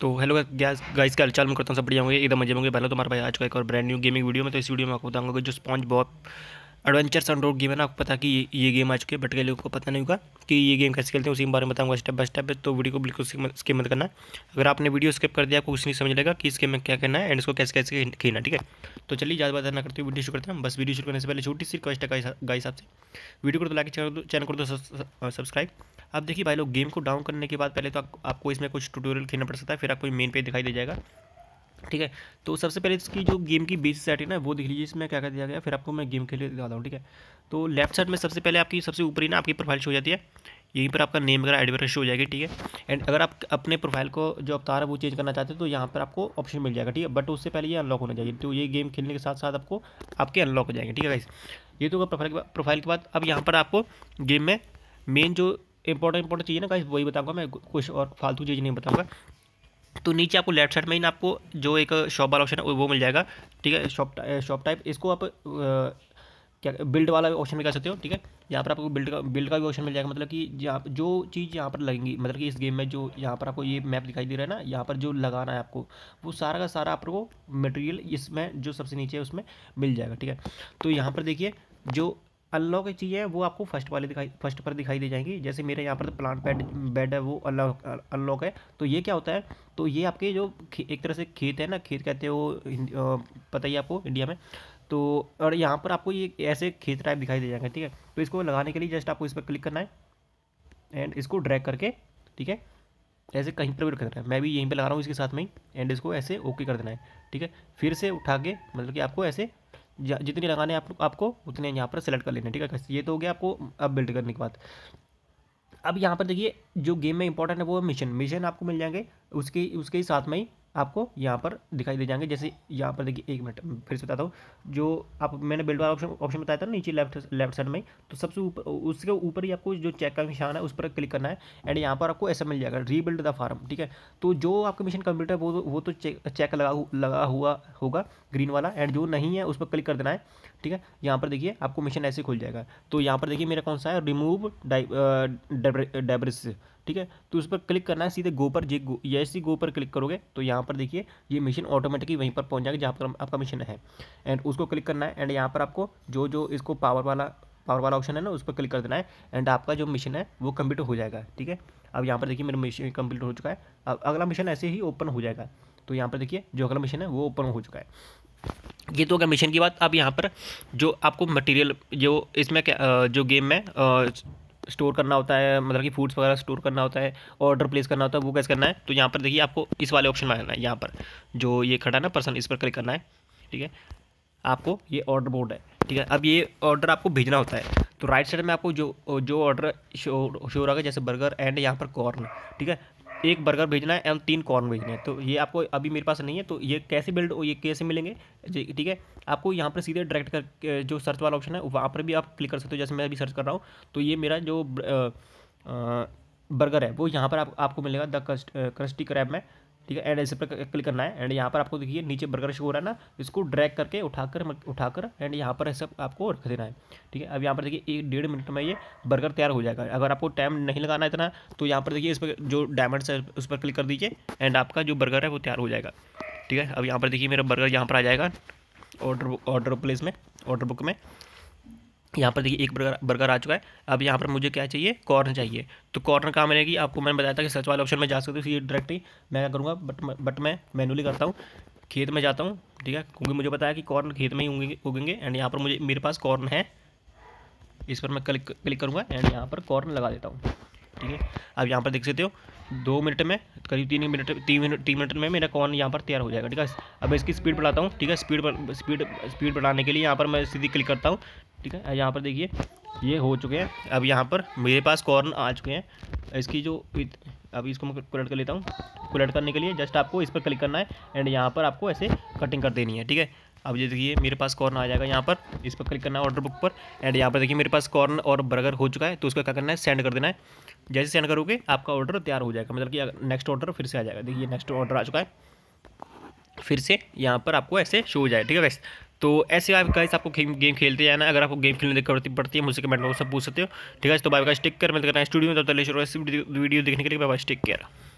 तो hello guys guys का हलचाल मैं करता हूँ सब बढ़िया होंगे एकदम मजे होंगे पहले तो हमारे भाई आज का एक और ब्रांड न्यू गेमिंग वीडियो में तो इस वीडियो में आपको बताऊंगा कि जो SpongeBob adventures and road game है ना आपको पता कि ये, गेम आ चुके है बट के लोगों को पता नहीं होगा कि ये गेम कैसे खेलते हैं उसी के बारे में बताऊंगा स्टेप बाय स्टेप तो वीडियो को बिल्कुल स्किप मत करना अगर आपने वीडियो स्किप कर दिया आपको कुछ नहीं समझ लेगा कि इस गेम में क्या करना है एंड इसको कैसे कैसे खेलना ठीक है तो चलिए ज़्यादा बात ना करते हुए वीडियो शुरू करते हैं बस वीडियो शुरू करने से पहले छोटी सी रिक्वेस्ट है गाइस आपसे वीडियो को तो लाइक चैनल को तो सब्सक्राइब आप देखिए भाई लोग गेम को डाउन करने के बाद पहले तो आपको इसमें कुछ ट्यूटोरियल खेलना पड़ सकता है फिर आपको मेन पेज दिखाई दे जाएगा ठीक है तो सबसे पहले इसकी जो गेम की बेसिस सेट है ना वो दिख लीजिए इसमें क्या कर दिया गया फिर आपको मैं गेम खेल दिखाता हूँ ठीक है तो लेफ्ट साइड में सबसे पहले आपकी सबसे ऊपर ही ना आपकी प्रोफाइल शो हो जाती है यहीं पर आपका नेम वगैरह एडवर्स शो हो जाएगी ठीक है एंड अगर आप अपने प्रोफाइल को जो अवतार है वो चेंज करना चाहते हैं तो यहाँ पर आपको ऑप्शन मिल जाएगा ठीक है बट उससे पहले ये अनलॉक होना चाहिए तो ये गेम खेलने के साथ साथ आपको आपके अनलॉक हो जाएंगे ठीक है भाई ये तो प्रोफाइल के प्रोफाइल के बाद अब यहाँ पर आपको गेम में मेन जो इंपॉर्टेंट इंपॉर्टेंट चाहिए ना गाइस वही बताऊंगा मैं कुछ और फालतू चीज़ नहीं बताऊंगा तो नीचे आपको लेफ्ट साइड में ही ना आपको जो एक शॉप वाला ऑप्शन है वो मिल जाएगा ठीक है शॉप शॉप टाइप इसको आप क्या बिल्ड वाला ऑप्शन में कर सकते हो ठीक है यहाँ पर आपको बिल्ड का बिल्ड का भी ऑप्शन मिल जाएगा मतलब कि यहाँ जो चीज़ यहाँ पर लगेंगी मतलब कि इस गेम में जो यहाँ पर आपको ये मैप दिखाई दे रहा है ना यहाँ पर जो लगाना है आपको वो सारा का सारा आपको मटेरियल इसमें जो सबसे नीचे है उसमें मिल जाएगा ठीक है तो यहाँ पर देखिए जो अनलॉक चीज़ है वो आपको फर्स्ट वाले दिखाई फर्स्ट पर दिखाई दी जाएंगी जैसे मेरे यहाँ पर तो प्लांट बेड बेड है वो अल्लाह अनलॉक है तो ये क्या होता है तो ये आपके जो एक तरह से खेत है ना खेत कहते हो पता ही आपको इंडिया में तो और यहाँ पर आपको ये ऐसे खेत टाइप दिखाई दे जाएंगे ठीक है तो इसको लगाने के लिए जस्ट आपको इस पर क्लिक करना है एंड इसको ड्रैग करके ठीक है ऐसे कहीं पर भी रख देना है मैं भी यहीं पे लगा रहा हूँ इसके साथ में ही एंड इसको ऐसे ओके कर देना है ठीक है फिर से उठा के मतलब कि आपको ऐसे जितनी लगाने आप, आपको उतने यहाँ पर सेलेक्ट कर लेने ठीक है ये तो हो गया आपको अब बिल्ड करने के बाद अब यहाँ पर देखिए जो गेम में इंपॉर्टेंट है वो है मिशन मिशन आपको मिल जाएंगे उसके उसके ही साथ में ही आपको यहाँ पर दिखाई दे जाएंगे जैसे यहाँ पर देखिए एक मिनट फिर से बताता हूँ जो आप मैंने बिल्ड वाला ऑप्शन ऑप्शन बताया था नीचे लेफ्ट लेफ्ट साइड में तो सबसे ऊपर उसके ऊपर ही आपको जो चेक का निशान है उस पर क्लिक करना है एंड यहाँ पर आपको ऐसा मिल जाएगा रीबिल्ड द फार्म ठीक है तो जो आपका मिशन कंप्यूटर है वो वो तो चेक चेक लगा लगा हुआ होगा ग्रीन वाला एंड जो नहीं है उस पर क्लिक कर देना है ठीक है यहाँ पर देखिए आपको मिशन ऐसे खुल जाएगा तो यहाँ पर देखिए मेरा कौन सा है रिमूव डेबरिस ठीक है तो उस पर क्लिक करना है सीधे गो पर जे गो जैसे गो पर क्लिक करोगे तो यहाँ पर देखिए ये मिशन ऑटोमेटिकली वहीं पर पहुँच जाएगा जहाँ पर आपका मिशन है एंड उसको क्लिक करना है एंड यहाँ पर आपको जो जो इसको पावर वाला पावर वाला ऑप्शन है ना उस पर क्लिक कर देना है एंड आपका जो मिशन है वो कम्प्लीट हो जाएगा ठीक है अब यहाँ पर देखिए मेरा मिशन कम्प्लीट हो चुका है अब अगला मिशन ऐसे ही ओपन हो जाएगा तो यहाँ पर देखिए जो अगला मिशन है वो ओपन हो चुका है ये तो अगर मिशन की बात अब यहाँ पर जो आपको मटेरियल जो इसमें क्या जो गेम में स्टोर करना होता है मतलब कि फूड्स वगैरह स्टोर करना होता है ऑर्डर प्लेस करना होता है वो कैसे करना है तो यहाँ पर देखिए आपको इस वाले ऑप्शन में आना है यहाँ पर जो ये खड़ा है ना पर्सन इस पर क्लिक करना है ठीक है आपको ये ऑर्डर बोर्ड है ठीक है अब ये ऑर्डर आपको भेजना होता है तो राइट साइड में आपको जो जो ऑर्डर शो शोर रहा जैसे बर्गर एंड यहाँ पर कॉर्न ठीक है एक बर्गर भेजना है एंड तीन कॉर्न भेजने हैं तो ये आपको अभी मेरे पास नहीं है तो ये कैसे बिल्ड ये कैसे मिलेंगे ठीक है आपको यहाँ पर सीधे डायरेक्ट कर जो सर्च वाला ऑप्शन है वहाँ पर भी आप क्लिक कर सकते हो जैसे मैं अभी सर्च कर रहा हूँ तो ये मेरा जो बर्गर है वो यहाँ पर आप, आपको मिलेगा द कस्ट, क्रस्टी क्रैब में ठीक है एंड ऐसे पर क्लिक करना है एंड यहाँ पर आपको देखिए नीचे बर्गर शो हो रहा है ना इसको ड्रैग करके उठाकर उठाकर एंड यहाँ पर ऐसे आपको रख देना है ठीक है अब यहाँ पर देखिए एक डेढ़ मिनट में ये बर्गर तैयार हो जाएगा अगर आपको टाइम नहीं लगाना इतना तो यहाँ पर देखिए इस पर जो डायमंड है उस पर क्लिक कर दीजिए एंड आपका जो बर्गर है वो तैयार हो जाएगा ठीक है अब यहाँ पर देखिए मेरा बर्गर यहाँ पर आ जाएगा ऑर्डर ऑर्डर प्लेस में ऑर्डर बुक में यहाँ पर देखिए एक बर्गर बर्गर आ चुका है अब यहाँ पर मुझे क्या चाहिए कॉर्नर चाहिए तो कॉर्नर कहाँ मिलेगी आपको मैंने बताया था कि सर्च वाले ऑप्शन में जा सकते हो फिर तो डायरेक्टली मैं क्या करूँगा बट बट मैं मैनुअली करता हूँ खेत में जाता हूँ ठीक है क्योंकि मुझे बताया कि कॉर्न खेत में ही उगेंगे एंड यहाँ पर मुझे मेरे पास कॉर्न है इस पर मैं क्लिक क्लिक करूँगा एंड यहाँ पर कॉर्न लगा देता हूँ ठीक है अब यहाँ पर देख सकते हो दो मिनट में करीब तीन मिनट तीन मिनट तीन मिनट में मेरा कॉर्न यहाँ पर तैयार हो जाएगा ठीक है अब इसकी स्पीड बढ़ाता हूँ ठीक है स्पीड स्पीड स्पीड बढ़ाने के लिए यहाँ पर मैं सीधी क्लिक करता हूँ ठीक है यहाँ पर देखिए ये हो चुके हैं अब यहाँ पर मेरे पास कॉर्न आ चुके हैं इसकी जो अब इसको मैं कुलट कर लेता हूँ कुलट करने के लिए जस्ट आपको इस पर क्लिक करना है एंड यहाँ पर आपको ऐसे कटिंग कर देनी है ठीक है अब ये देखिए मेरे पास कॉर्न आ जाएगा यहाँ पर इस पर क्लिक करना है ऑर्डर बुक पर एंड यहाँ पर देखिए मेरे पास कॉर्न और बर्गर हो चुका है तो उसका क्या करना है सेंड कर देना है जैसे सेंड करोगे आपका ऑर्डर तैयार हो जाएगा मतलब कि नेक्स्ट ऑर्डर फिर से आ जाएगा देखिए नेक्स्ट ऑर्डर आ चुका है फिर से यहाँ पर आपको ऐसे शो हो जाए ठीक है वैसे तो ऐसे आप गाइस आपको गेम गेम खेलते जाना अगर आपको गेम खेलने की जरूरत पड़ती है मुझसे कमेंट में सब पूछ सकते हो ठीक है तो बाय का स्टिक कर मिलते करना स्टूडियो में तो तले वीडियो देखने के लिए बाय स्टिक केयर